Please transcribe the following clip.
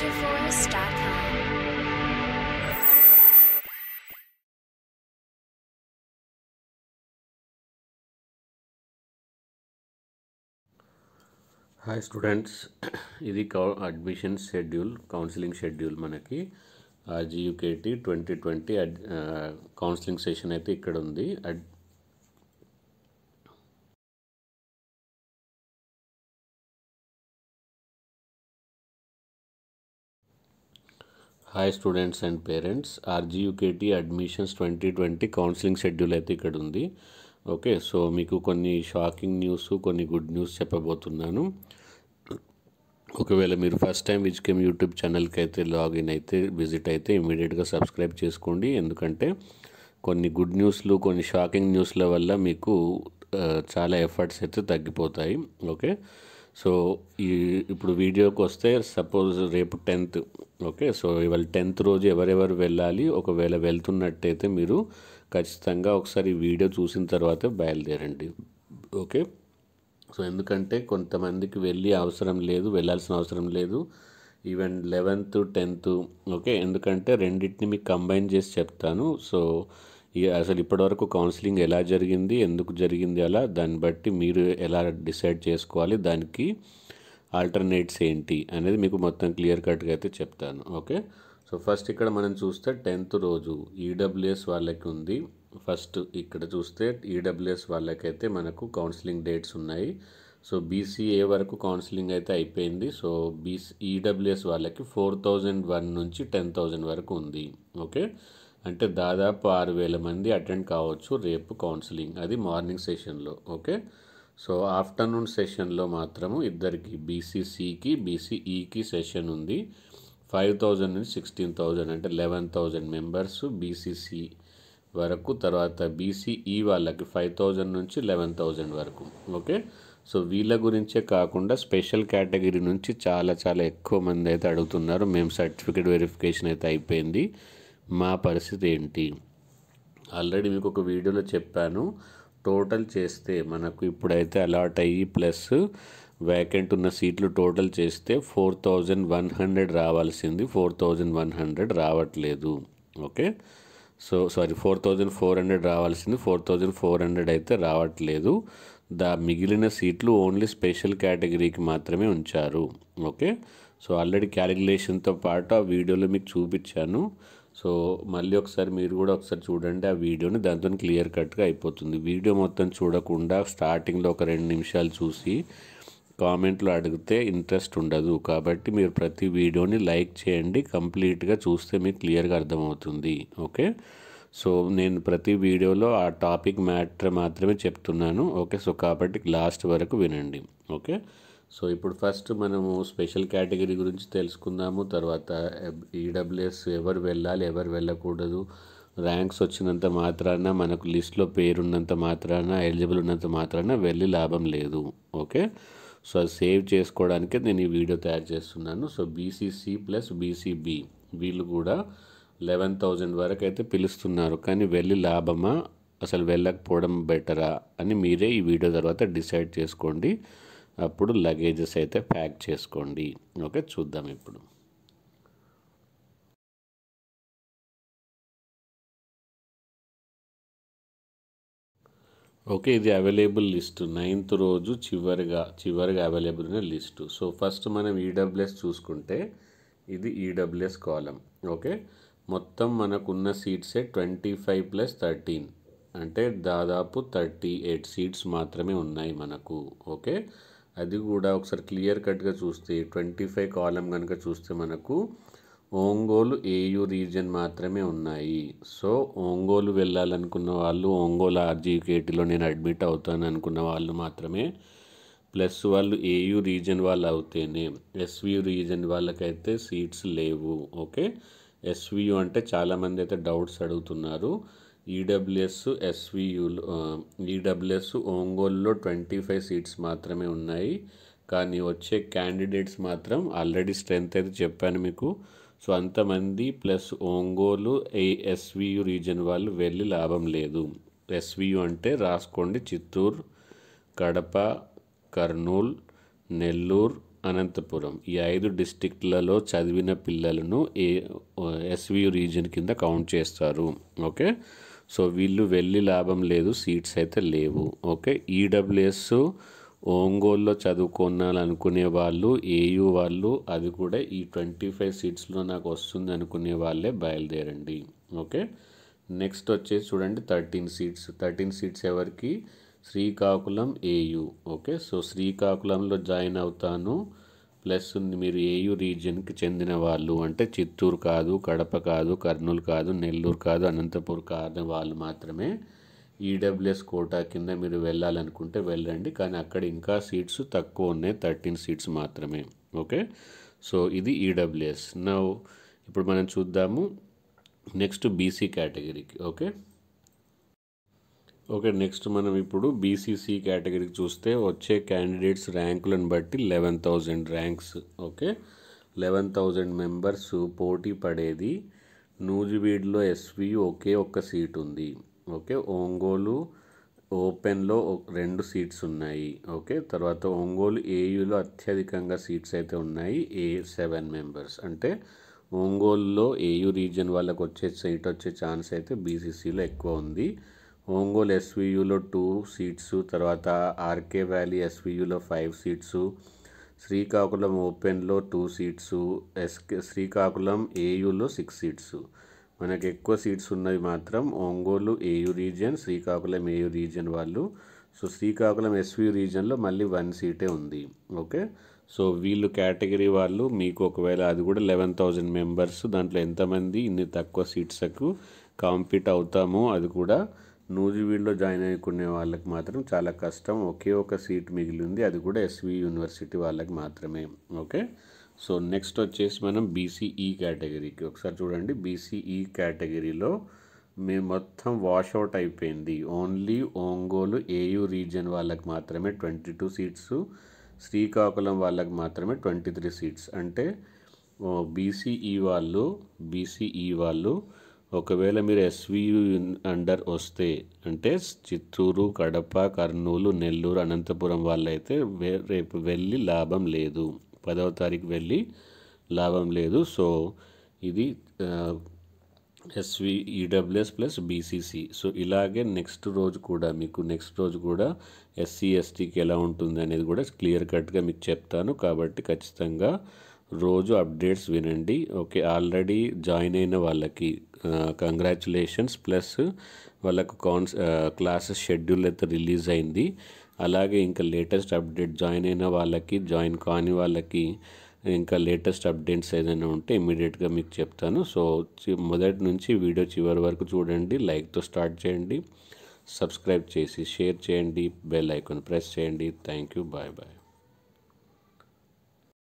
hi students ఇది కౌ admission schedule counselling schedule మనకి GUKT twenty twenty counselling session అయితే ఇక్కడ ఉంది అడ్ hi students and parents RGUKT admissions twenty twenty counselling schedule అయితే ఇక్కడ ఉంది ఓకే సో మీకు కొన్ని షాకింగ్ న్యూస్ కొన్ని గుడ్ న్యూస్ చెప్పబోతున్నాను ఒకవేళ మీరు ఫస్ట్ టైం విజ్కేమ్ యూట్యూబ్ ఛానల్కి అయితే లాగిన్ అయితే విజిట్ అయితే ఇమీడియట్గా సబ్స్క్రైబ్ చేసుకోండి ఎందుకంటే కొన్ని గుడ్ న్యూస్లు కొన్ని షాకింగ్ న్యూస్ల వల్ల మీకు uh, చాలా ఎఫర్ట్స్ అయితే తగ్గిపోతాయి ఓకే సో ఈ ఇప్పుడు వీడియోకి వస్తే సపోజ్ రేపు టెన్త్ ఓకే సో ఇవాళ టెన్త్ రోజు ఎవరెవరు వెళ్ళాలి ఒకవేళ వెళ్తున్నట్టయితే మీరు ఖచ్చితంగా ఒకసారి వీడియో చూసిన తర్వాత బయలుదేరండి ఓకే సో ఎందుకంటే కొంతమందికి వెళ్ళి అవసరం లేదు వెళ్ళాల్సిన అవసరం లేదు ఈవెన్ లెవెన్త్ టెన్త్ ఓకే ఎందుకంటే రెండింటిని మీకు కంబైన్ చేసి చెప్తాను సో అసలు ఇప్పటివరకు కౌన్సిలింగ్ ఎలా జరిగింది ఎందుకు జరిగింది అలా దాన్ని బట్టి మీరు ఎలా డిసైడ్ చేసుకోవాలి దానికి ఆల్టర్నేట్స్ ఏంటి అనేది మీకు మొత్తం క్లియర్ కట్గా అయితే చెప్తాను ఓకే సో ఫస్ట్ ఇక్కడ మనం చూస్తే టెన్త్ రోజు ఈడబ్ల్యూఎస్ వాళ్ళకి ఉంది ఫస్ట్ ఇక్కడ చూస్తే ఈడబ్ల్యూఎస్ వాళ్ళకైతే మనకు కౌన్సిలింగ్ డేట్స్ ఉన్నాయి సో బీసీఏ వరకు కౌన్సిలింగ్ అయితే అయిపోయింది సో బీసీ ఈడబ్ల్యూఎస్ వాళ్ళకి ఫోర్ థౌజండ్ వన్ నుంచి టెన్ థౌజండ్ వరకు ఉంది ఓకే అంటే దాదాపు ఆరు వేల మంది అటెండ్ కావచ్చు రేపు కౌన్సిలింగ్ అది మార్నింగ్ సెషన్లో ఓకే సో ఆఫ్టర్నూన్ సెషన్లో మాత్రము ఇద్దరికి బీసీసీకి బీసీఈకి సెషన్ ఉంది ఫైవ్ థౌజండ్ నుంచి సిక్స్టీన్ థౌజండ్ అంటే లెవెన్ థౌజండ్ మెంబర్స్ బీసీసీ వరకు తర్వాత బీసీఈ వాళ్ళకి ఫైవ్ థౌజండ్ నుంచి లెవెన్ థౌజండ్ వరకు ఓకే సో వీళ్ళ గురించే కాకుండా స్పెషల్ కేటగిరీ నుంచి చాలా చాలా ఎక్కువ మంది అయితే అడుగుతున్నారు మేము సర్టిఫికేట్ వెరిఫికేషన్ అయితే అయిపోయింది మా పరిస్థితి ఏంటి ఆల్రెడీ మీకు ఒక వీడియోలో చెప్పాను టోటల్ చేస్తే మనకు ఇప్పుడైతే అలాట్ అయ్యి ప్లస్ వ్యాకెంట్ ఉన్న సీట్లు టోటల్ చేస్తే ఫోర్ థౌజండ్ వన్ హండ్రెడ్ రావాల్సింది ఫోర్ థౌజండ్ వన్ హండ్రెడ్ రావట్లేదు okay so sorry four thousand four hundred రావాల్సింది ఫోర్ థౌజండ్ ఫోర్ హండ్రెడ్ అయితే రావట్లేదు దా మిగిలిన సీట్లు ఓన్లీ స్పెషల్ కేటగిరీకి మాత్రమే ఉంచారు ఓకే సో ఆల్రెడీ క్యాలిక్యులేషన్తో పాటు ఆ వీడియోలో మీకు చూపించాను సో మళ్ళీ ఒకసారి మీరు కూడా ఒకసారి చూడండి ఆ వీడియోని దాంతో క్లియర్ కట్గా అయిపోతుంది వీడియో మొత్తం చూడకుండా స్టార్టింగ్లో ఒక రెండు నిమిషాలు చూసి కామెంట్లో అడిగితే ఇంట్రెస్ట్ ఉండదు కాబట్టి మీరు ప్రతి వీడియోని లైక్ చేయండి కంప్లీట్గా చూస్తే మీకు క్లియర్గా అర్థమవుతుంది ఓకే సో నేను ప్రతి వీడియోలో ఆ టాపిక్ మ్యాటర్ మాత్రమే చెప్తున్నాను ఓకే సో కాబట్టి లాస్ట్ వరకు వినండి ఓకే సో ఇప్పుడు ఫస్ట్ మనము స్పెషల్ కేటగిరీ గురించి తెలుసుకుందాము తర్వాత ఈడబ్ల్యూఎస్ e ఎవరు వెళ్ళాలి ఎవరు వెళ్ళకూడదు ర్యాంక్స్ వచ్చినంత మాత్రాన మనకు లిస్ట్లో పేరున్నంత మాత్రాన ఎలిజిబుల్ ఉన్నంత మాత్రాన వెళ్ళి లాభం లేదు ఓకే సో అది సేవ్ చేసుకోవడానికి నేను ఈ వీడియో తయారు చేస్తున్నాను సో బీసీసీ ప్లస్ బీసీబీ వీళ్ళు కూడా లెవెన్ థౌజండ్ వరకు అయితే పిలుస్తున్నారు కానీ వెళ్ళి లాభమా అసలు వెళ్ళకపోవడం బెటరా అని మీరే ఈ వీడియో తర్వాత డిసైడ్ చేసుకోండి అప్పుడు లగేజెస్ అయితే ప్యాక్ చేసుకోండి ఓకే చూద్దాం ఇప్పుడు ఓకే ఇది అవైలబుల్ లిస్టు నైన్త్ రోజు చివరిగా చివరిగా అవైలబుల్ ఉన్న లిస్టు సో ఫస్ట్ మనం ఈడబ్ల్యూఎస్ e చూసుకుంటే ఇది ఈడబ్ల్యూఎస్ e కాలం ఓకే మొత్తం మనకున్న సీట్సే ట్వంటీ ఫైవ్ ప్లస్ థర్టీన్ అంటే దాదాపు థర్టీ ఎయిట్ సీట్స్ మాత్రమే ఉన్నాయి మనకు ఓకే అది కూడా ఒకసారి క్లియర్ కట్గా చూస్తే ట్వంటీ ఫైవ్ కాలం కనుక చూస్తే మనకు ఒంగోలు ఏయు రీజన్ మాత్రమే ఉన్నాయి సో ఒంగోలు వెళ్ళాలనుకున్న వాళ్ళు ఒంగోలు ఆర్జీకేటీలో నేను అడ్మిట్ అవుతాను అనుకున్న వాళ్ళు మాత్రమే ప్లస్ వాళ్ళు ఏయు రీజన్ వాళ్ళు అవుతేనే ఎస్వియు రీజన్ వాళ్ళకైతే సీట్స్ లేవు ఓకే ఎస్వియు అంటే చాలామంది అయితే డౌట్స్ అడుగుతున్నారు ఈడబ్ల్యూఎస్ ఎస్వియులో ఈడబ్ల్యూఎస్ ఒంగోలులో ట్వంటీ ఫైవ్ సీట్స్ మాత్రమే ఉన్నాయి కానీ వచ్చే క్యాండిడేట్స్ మాత్రం ఆల్రెడీ స్ట్రెంత్ అయితే చెప్పాను మీకు సో అంతమంది ప్లస్ ఒంగోలు ఎస్వియు రీజన్ వాళ్ళు వెళ్ళి లాభం లేదు ఎస్వియు అంటే రాసుకోండి చిత్తూరు కడప కర్నూలు నెల్లూరు అనంతపురం ఈ ఐదు డిస్టిక్ట్లలో చదివిన పిల్లలను ఏ ఎస్వియు రీజన్ కింద కౌంట్ చేస్తారు ఓకే సో వీళ్ళు వెళ్ళి లాభం లేదు సీట్స్ అయితే లేవు ఓకే ఈడబ్ల్యూఎస్ e ఒంగోల్లో చదువుకున్నాలనుకునే వాళ్ళు ఏయు వాళ్ళు అది కూడా ఈ ట్వంటీ ఫైవ్ సీట్స్లో నాకు వస్తుంది అనుకునే వాళ్ళే బయలుదేరండి ఓకే నెక్స్ట్ వచ్చేసి చూడండి థర్టీన్ సీట్స్ థర్టీన్ సీట్స్ ఎవరికి శ్రీకాకుళం ఏయు ఓకే సో శ్రీకాకుళంలో జాయిన్ అవుతాను ప్లస్ ఉంది మీరు ఏయు రీజియన్కి చెందిన వాళ్ళు అంటే చిత్తూరు కాదు కడప కాదు కర్నూలు కాదు నెల్లూరు కాదు అనంతపూర్ కాదు వాళ్ళు మాత్రమే ఈడబ్ల్యూఎస్ కోటా కింద మీరు వెళ్ళాలనుకుంటే వెళ్ళండి కానీ అక్కడ ఇంకా సీట్స్ తక్కువ ఉన్నాయి థర్టీన్ సీట్స్ మాత్రమే ఓకే సో ఇది ఈడబ్ల్యూఎస్ నా ఇప్పుడు మనం చూద్దాము నెక్స్ట్ బీసీ కేటగిరీకి ఓకే ఓకే నెక్స్ట్ మనం ఇప్పుడు బీసీసీ కేటగిరీకి చూస్తే వచ్చే క్యాండిడేట్స్ ర్యాంకులను బట్టి eleven thousand ranks okay eleven thousand members పోటీ పడేది నూజివీడ్లో ఎస్వి ఒకే ఒక్క సీట్ ఉంది ఓకే ఒంగోలు ఓపెన్లో రెండు సీట్స్ ఉన్నాయి ఓకే తర్వాత ఒంగోలు ఏయులో అత్యధికంగా సీట్స్ అయితే ఉన్నాయి ఏ సెవెన్ మెంబర్స్ అంటే ఒంగోలులో ఏయు రీజన్ వాళ్ళకు వచ్చే సీట్ వచ్చే ఛాన్స్ అయితే బీసీసీలో ఎక్కువ ఉంది ఒంగోలు ఎస్వియులో టూ సీట్స్ తర్వాత ఆర్కే వ్యాలీ ఎస్వియులో ఫైవ్ సీట్స్ శ్రీకాకుళం ఓపెన్లో టూ సీట్స్ ఎస్కే శ్రీకాకుళం ఏయూలో సిక్స్ సీట్స్ మనకు ఎక్కువ సీట్స్ ఉన్నవి మాత్రం Ongole AU region Srikakulam AU region వాళ్ళు సో శ్రీకాకుళం ఎస్వీ రీజియన్లో మళ్ళీ వన్ సీటే ఉంది ఓకే సో వీళ్ళు కేటగిరీ వాళ్ళు మీకు ఒకవేళ అది కూడా లెవెన్ థౌజండ్ మెంబర్స్ దాంట్లో ఎంతమంది ఇన్ని తక్కువ సీట్స్కు కాంపీట్ అవుతామో అది కూడా నూజివీడ్లో జాయిన్ అయ్యుకునే వాళ్ళకి మాత్రం చాలా కష్టం ఒకే ఒక సీట్ మిగిలింది అది కూడా ఎస్వి యూనివర్సిటీ వాళ్ళకి మాత్రమే ఓకే సో నెక్స్ట్ వచ్చేసి మనం బీసీఈ కేటగిరీకి ఒకసారి చూడండి బీసీఈ కేటగిరీలో మేము మొత్తం వాషౌట్ అయిపోయింది ఓన్లీ ఓంగోలు ఏయూ రీజియన్ వాళ్ళకి మాత్రమే ట్వంటీ టూ సీట్స్ శ్రీకాకుళం వాళ్ళకి మాత్రమే ట్వంటీ త్రీ సీట్స్ అంటే బీసీఈ వాళ్ళు బీసీఈ వాళ్ళు ఒకవేళ మీరు ఎస్వియు అండర్ వస్తే అంటే చిత్తూరు కడప కర్నూలు నెల్లూరు అనంతపురం వాళ్ళైతే రేపు వెళ్ళి లాభం లేదు పదవ తారీఖు వెళ్ళి లాభం లేదు సో ఇది SV EWS plus BCC so ఇలాగే నెక్స్ట్ రోజు కూడా మీకు నెక్స్ట్ రోజు కూడా ఎస్సీ ఎస్టీకి ఎలా ఉంటుంది అనేది కూడా క్లియర్ కట్గా మీకు చెప్తాను కాబట్టి ఖచ్చితంగా రోజు అప్డేట్స్ వినండి ఓకే ఆల్రెడీ జాయిన్ అయిన వాళ్ళకి కంగ్రాచులేషన్స్ ప్లస్ వాళ్ళకు కాన్స్ క్లాసెస్ షెడ్యూల్ అయితే రిలీజ్ అయింది అలాగే ఇంకా లేటెస్ట్ అప్డేట్ జాయిన్ అయిన వాళ్ళకి జాయిన్ కాని వాళ్ళకి ఇంకా లేటెస్ట్ అప్డేట్స్ ఏదైనా ఉంటే ఇమీడియట్గా మీకు చెప్తాను సో మొదటి నుంచి వీడియో చివరి వరకు చూడండి లైక్తో స్టార్ట్ చేయండి సబ్స్క్రైబ్ చేసి షేర్ చేయండి బెల్ ఐకాన్ ప్రెస్ చేయండి థ్యాంక్ యూ బాయ్ బాయ్